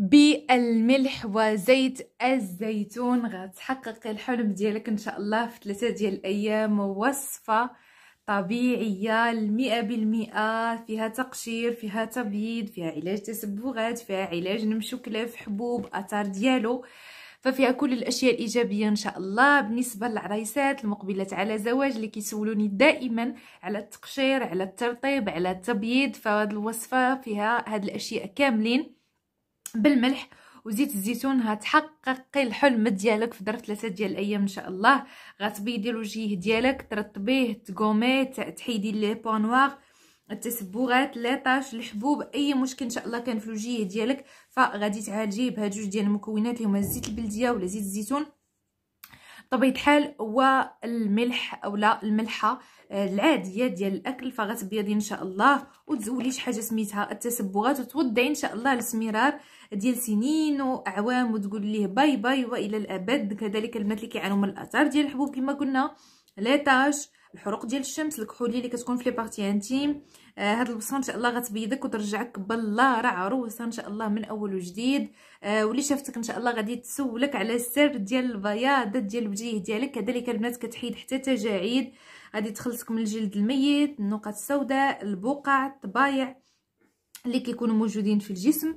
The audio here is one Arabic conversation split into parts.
بالملح وزيت الزيتون غتحقق الحلم ديالك ان شاء الله في ثلاثة ديال الايام وصفة طبيعية المئة بالمئة فيها تقشير فيها تبييض فيها علاج تسبغات فيها علاج المشكلة حبوب اثار ديالو ففيها كل الاشياء الايجابيه ان شاء الله بالنسبه للعريسات المقبلات على زواج اللي كيسولوني دائما على التقشير على الترطيب على التبييض فهاد الوصفه فيها هاد الاشياء كاملين بالملح وزيت الزيتون هتحققي الحلم ديالك في ظرف ثلاثه ديال الايام ان شاء الله غتبيضي الوجه ديالك ترطبيه تقومي تحيدي لي بونوار التسبغات ليطاش الحبوب اي مشكل ان شاء الله كان في الوجه ديالك فغادي تعالجيه بهاد جوج ديال المكونات اللي هما الزيت البلديه ولا زيت الزيتون طبيعه الحال والملح اولا الملحه آه، العاديه ديال الاكل فغتبيضي ان شاء الله وتزولي شي حاجه سميتها التسبغات وتوضعي ان شاء الله السميرار ديال سنين واعوام وتقول ليه باي باي والى الابد كذلك البنات اللي كيعانوا من الاثار ديال الحبوب كما قلنا ليطاج الحروق ديال الشمس الكحوليه اللي كتكون في لي بارتي انتيم آه هاد البصره ان شاء الله غتبيضك وترجعك بالله راه عروسه ان شاء الله من اول وجديد آه واللي شافتك ان شاء الله غادي تسولك على السر ديال البياض ديال الوجه ديالك كذلك البنات كتحيد حتى تجاعيد غادي تخلصك من الجلد الميت النقط السوداء البقع الطبايع اللي كيكونوا موجودين في الجسم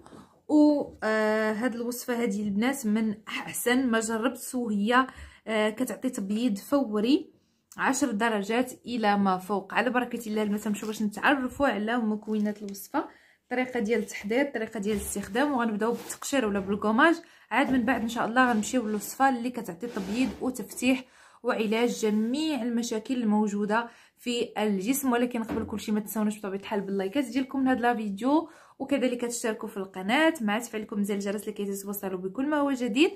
وهاد آه، الوصفه هذه البنات من احسن ما جربت وهي آه، كتعطي تبييض فوري عشر درجات الى ما فوق على بركه الله البنات نمشيو باش نتعرفوا على مكونات الوصفه الطريقه ديال التحضير الطريقه ديال الاستخدام وغنبداو بالتقشير ولا بالكوماج عاد من بعد ان شاء الله غنمشيو للوصفه اللي كتعطي تبييض وتفتيح وعلاج جميع المشاكل الموجوده في الجسم ولكن قبل كلشي ما تنساوناش بطبيعه الحال باللايكات ديالكم لهاد لا فيديو وكذلك تشتركوا في القناه مع تفعلكم زي الجرس لكي تتوصلوا بكل ما هو جديد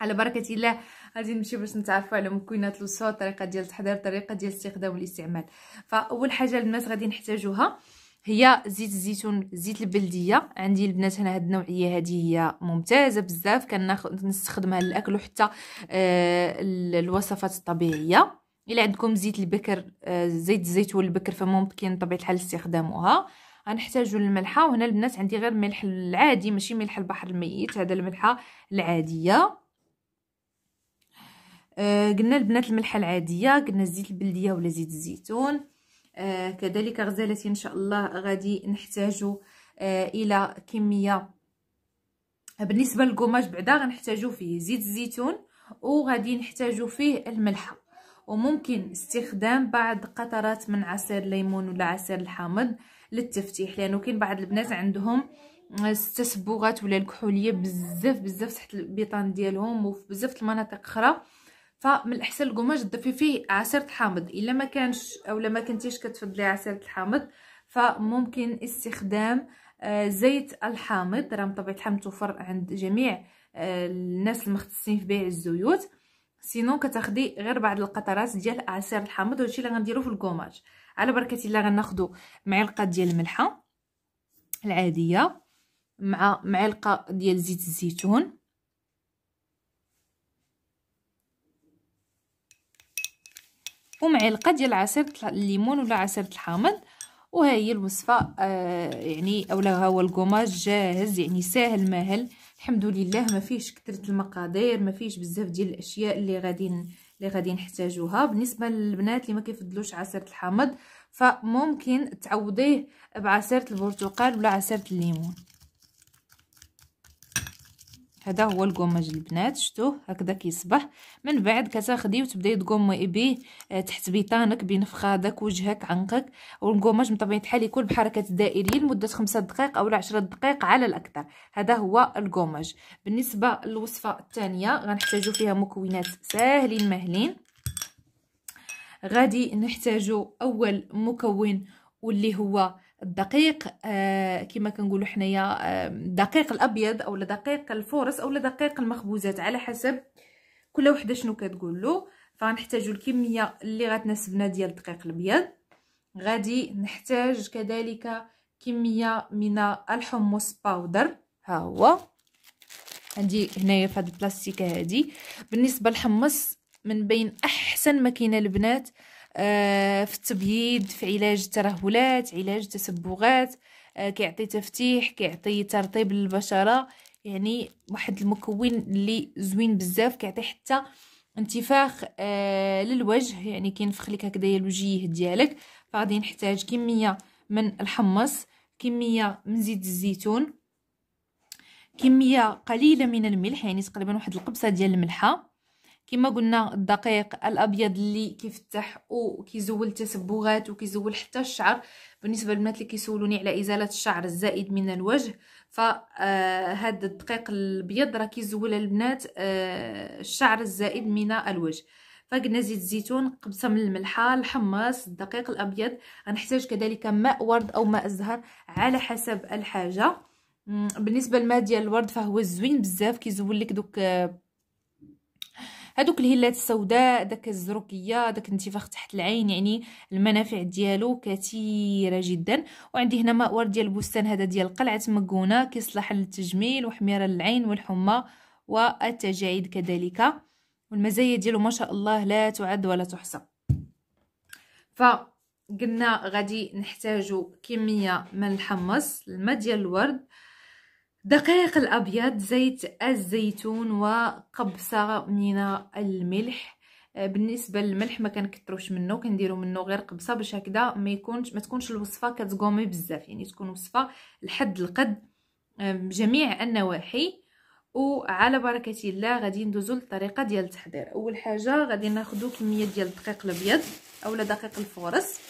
على بركه الله غادي نمشيو باش نتعرفوا على مكونات الصوت طريقه ديال التحضير طريقه ديال الاستخدام والاستعمال فاول حاجه البنات غادي نحتاجوها هي زيت الزيتون زيت البلديه عندي البنات هنا هاد النوعيه هذه هي ممتازه بزاف نستخدمها للاكل وحتى آه الوصفات الطبيعيه الا عندكم زيت البكر آه زيت الزيتون البكر فممكن طبيعه الحال استخدامها غنحتاجو الملحه وهنا البنات عندي غير الملح العادي ماشي ملح البحر الميت هذا الملحه العاديه آه قلنا البنات الملحه العاديه قلنا زيت البلديه ولا زيت الزيتون آه كذلك غزالتي ان شاء الله غادي نحتاجو آه الى كميه بالنسبه للقماش بعدا غنحتاجو فيه زيت الزيتون وغادي نحتاجو فيه الملحه وممكن استخدام بعض قطرات من عصير الليمون ولا عصير الحامض للتفتيح لانه كاين بعض البنات عندهم آه، ستة ولا الكحوليه بزاف بزاف تحت البيطان ديالهم وبزاف المناطق اخرى فمن الاحسن القماش تضيفي فيه عصير الحامض الا ما كانش اولا ما كنتيش كتفضلي عصير الحامض فممكن استخدام آه، زيت الحامض راه بطبيعه الحال متوفر عند جميع آه، الناس المختصين في بيع الزيوت سينو كتاخدي غير بعض القطرات ديال عصير الحامض وهادشي اللي غنديرو في الكوماج على بركه الله غناخدو معلقه ديال الملحه العاديه مع معلقه ديال زيت الزيتون ومعلقه ديال عصير الليمون ولا عصير الحامض وها هي الوصفه آه يعني اولا ها هو الكوماج جاهز يعني ساهل ماهل الحمد لله ما فيش كثره المقادير ما فيش بزاف ديال الاشياء اللي غادي اللي غادي نحتاجوها بالنسبه للبنات اللي ما كيفضلوش عصير الحامض فممكن تعوضيه بعصير البرتقال ولا عصير الليمون هذا هو القماش البنات شتوه هكذا كيصبح من بعد كتاخدي وتبداي تقومي بيه آه، تحت بيطانك بين فخادك وجهك عنقك والقماش بطبيعه الحال يكون بحركات دائريه لمده خمسة دقائق او 10 دقائق على الاكثر هذا هو القماش بالنسبه للوصفه الثانيه غنحتاجو فيها مكونات ساهلين مهلين غادي نحتاجو اول مكون واللي هو الدقيق آه، كما كنقولوا حنايا الدقيق آه، الابيض اولا دقيق الفورس اولا دقيق المخبوزات على حسب كل وحده شنو كتقول له فغنحتاجوا الكميه اللي غتناسبنا ديال الدقيق الابيض غادي نحتاج كذلك كميه من الحمص باودر ها هو عندي هنايا في هذه البلاستيكه هذه بالنسبه للحمص من بين احسن ماكينه البنات آه، في التبييض في علاج الترهلات علاج التسبغات آه، كيعطي تفتيح كيعطي ترطيب للبشره يعني واحد المكون اللي زوين بزاف كيعطي حتى انتفاخ آه، للوجه يعني كينفخ لك هكذايا الوجيه ديالك فغادي نحتاج كميه من الحمص كميه من زيت الزيتون كميه قليله من الملح يعني تقريبا واحد القبصه ديال الملحه كما قلنا الدقيق الابيض اللي كيفتح وكيزول تسبغات وكيزول حتى الشعر بالنسبه للبنات اللي كيسولوني على ازاله الشعر الزائد من الوجه فهذا آه، الدقيق الابيض راه كيزول البنات آه، الشعر الزائد من الوجه فقلنا زيت الزيتون قبصه من الملحه الحمص الدقيق الابيض غنحتاج كذلك ماء ورد او ماء الزهر على حسب الحاجه بالنسبه للماء ديال الورد فهو زوين بزاف كيزول لك دوك آه، هذوك الهلات السوداء داك الزروكيه داك الانتفاخ تحت العين يعني المنافع ديالو كثيره جدا وعندي هنا ماء ورد ديال البستان هذا ديال قلعه مكونه كيصلح للتجميل وحميره للعين والحمى والتجاعيد كذلك والمزايا ديالو ما شاء الله لا تعد ولا تحصى ف قلنا غادي نحتاجو كميه من الحمص الماء ديال الورد دقيق الأبيض زيت الزيتون وقبصة من الملح آه، بالنسبه للملح ما كنكثروش منه كنديروا منه غير قبصه باش هكذا ما يكونش ما تكونش الوصفه كتقومي بزاف يعني تكون وصفه لحد القد آه، جميع النواحي وعلى بركه الله غادي ندوزو للطريقه ديال التحضير اول حاجه غادي ناخذ كميه ديال الدقيق الابيض اولا دقيق الفورس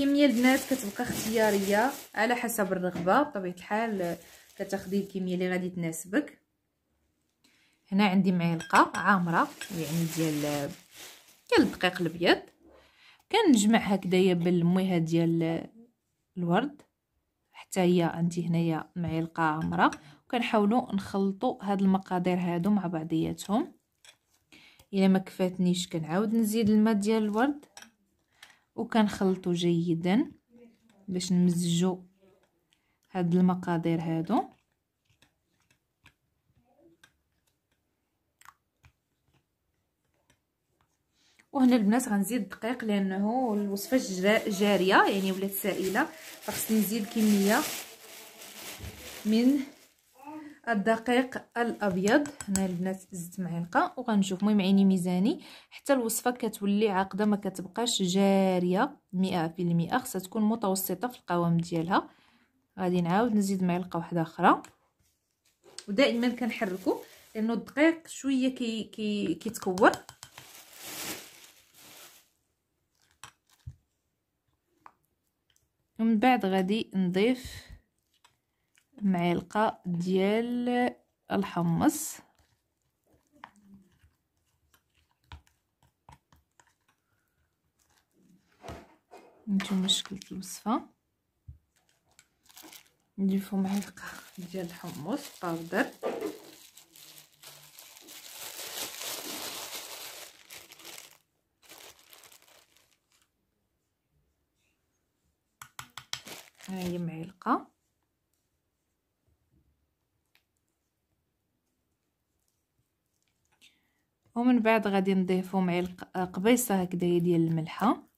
الكميه البنات كتبقى اختياريه على حسب الرغبه بطبيعه الحال كتاخدي الكميه اللي غادي تناسبك هنا عندي معلقه عامره يعني ديال ديال الدقيق الابيض كنجمع هكذايا بالمويهه ديال الورد حتى هي عندي هنايا معلقه عامره وكنحاولوا نخلطوا هاد المقادير هادو مع بعضياتهم الا ما كفاتنيش كنعاود نزيد الماء ديال الورد وكنخلطو جيدا باش نمزجو هاد المقادير هادو وهنا البنات غنزيد الدقيق لانه الوصفه جاريه يعني ولات سائله فخصني نزيد كميه من الدقيق الابيض هنا البنات زدت معلقه وغنشوف المهم عيني ميزاني حتى الوصفه كتولي عاقده ما كتبقاش جاريه 100% خصها تكون متوسطه في القوام ديالها غادي نعاود نزيد معلقه واحده اخرى ودائما كنحركو لانه الدقيق شويه كي كي كيتكور ومن بعد غادي نضيف معلقه ديال الحمص نتوما شكلت الوصفه نضيفو معلقه ديال الحمص باودر هاهي معلقه ومن بعد غادي نضيفو معي قبيصه هكذا ديال الملحه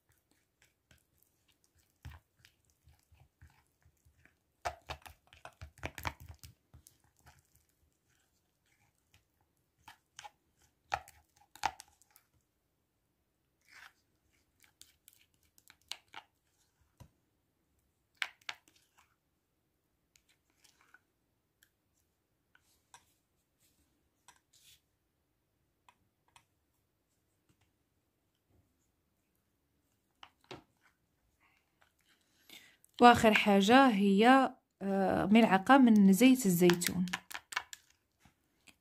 واخر حاجة هي آه، ملعقة من زيت الزيتون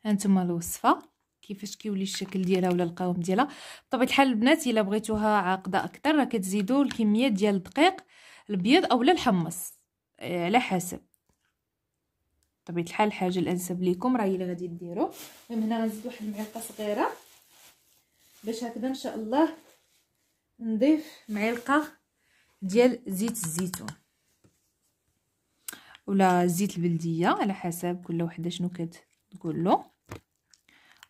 هانتوما الوصفة كيفاش كيولي الشكل ديالها ولا القوام ديالها بطبيعه الحال البنات الا بغيتوها عاقده اكثر راه كتزيدو الكميه ديال الدقيق البيض اولا الحمص آه، على حسب بطبيعه الحال الحاجه الانسب ليكم راه هي اللي غادي ديرو المهم هنا غنزيد واحد المعلقه صغيره باش هكذا ان شاء الله نضيف معلقه ديال زيت الزيتون ولا زيت البلديه على حسب كل وحده شنو كتقول له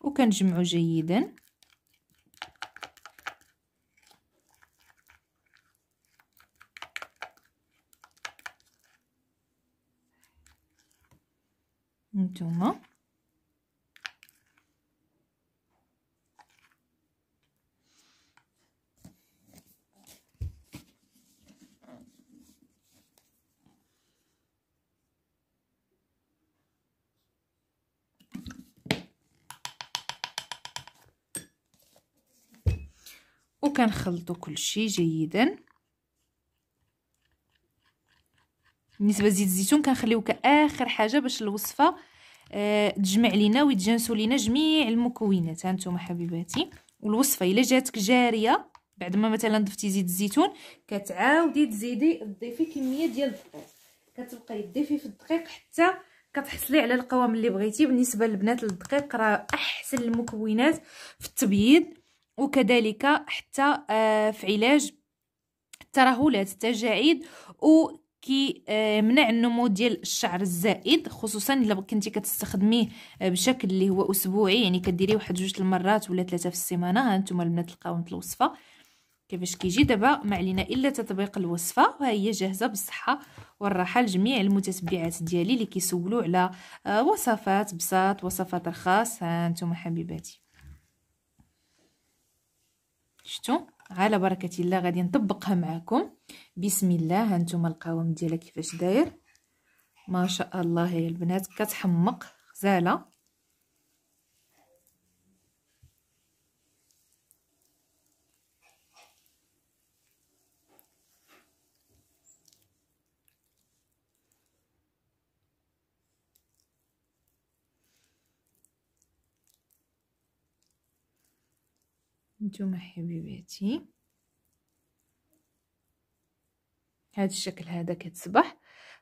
وكنجمعوا جيدا نتوما وكنخلطو كلشي جيدا بالنسبه لزيت الزيتون كنخليوه كاخر حاجه باش الوصفه أه تجمع لينا ويتجانسوا لينا جميع المكونات هانتوما حبيباتي والوصفه الا جاتك جاريه بعد ما مثلا ضفتي زيت الزيتون كتعاودي تزيدي ضيفي كميه ديال الدقيق كتبقاي تضيفي في الدقيق حتى كتحصلي على القوام اللي بغيتي بالنسبه للبنات الدقيق راه احسن المكونات في التبييض وكذلك حتى آه، في علاج الترهلات التجاعيد و كيمنع النمو ديال الشعر الزائد خصوصا الا كنتي كتستخدميه بشكل اللي هو اسبوعي يعني كديريه واحد جوج المرات ولا ثلاثه في السيمانه ها نتوما البنات لقاو الوصفه كيفاش كيجي دابا ما علينا الا تطبيق الوصفه وها هي جاهزه بالصحه والراحه لجميع المتتبعات ديالي اللي كيسولوا على آه، وصفات بساط وصفات رخاص ها نتوما حبيباتي شفتوا على بركه الله غادي نطبقها معكم بسم الله هانتوما القوام ديالها كيفاش داير ما شاء الله يا البنات كتحمق غزاله نتوما حبيباتي هذا الشكل هذا كتصبح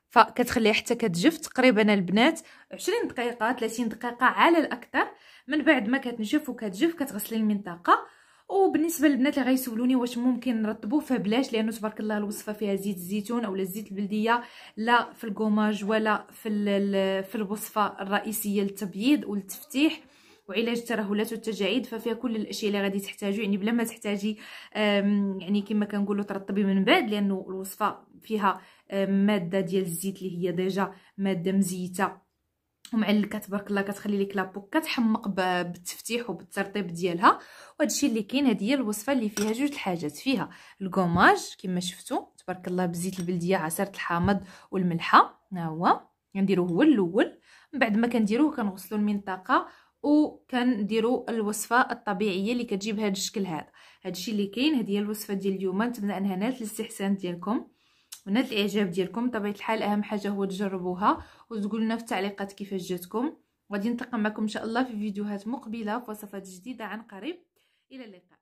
فكتخليه حتى كتجف تقريبا البنات 20 دقيقه 30 دقيقه على الاكثر من بعد ما كتنشف وكتجف كتغسلي المنطقه وبالنسبه للبنات اللي غيسولوني واش ممكن نرطبوه فبلاش لانه تبارك الله الوصفه فيها زيت الزيتون اولا زيت البلديه لا في الكوماج ولا في في الوصفه الرئيسيه للتبييض والتفتيح وعلاج الترهلات والتجاعيد ففيها كل الاشياء اللي غادي تحتاجو يعني بلا ما تحتاجي يعني كما كنقولوا ترطبي من بعد لانه الوصفه فيها ماده ديال الزيت اللي هي ديجا ماده مزيته ومعلكه تبارك الله كتخلي لك لابو كتحمق بالتفتيح وبالترطيب ديالها وهذا الشيء اللي كاين هذه هي الوصفه اللي فيها جوج الحاجات فيها الكوماج كما شفتوا تبارك الله بزيت البلديه عصير الحامض والملحه ها هو هو الاول من بعد ما كنديروه كنغسلو المنطقه وكنديروا الوصفه الطبيعيه اللي كتجي بهذا الشكل هذا هادشي اللي كاين هذه هي الوصفه ديال اليوم نتمنى انها نالت الاستحسان ديالكم ونالت الاعجاب ديالكم بطبيعه الحال اهم حاجه هو تجربوها وتقولوا لنا في التعليقات كيفاش جاتكم وغادي نلتقى معكم ان شاء الله في فيديوهات مقبله في وصفات جديده عن قريب الى اللقاء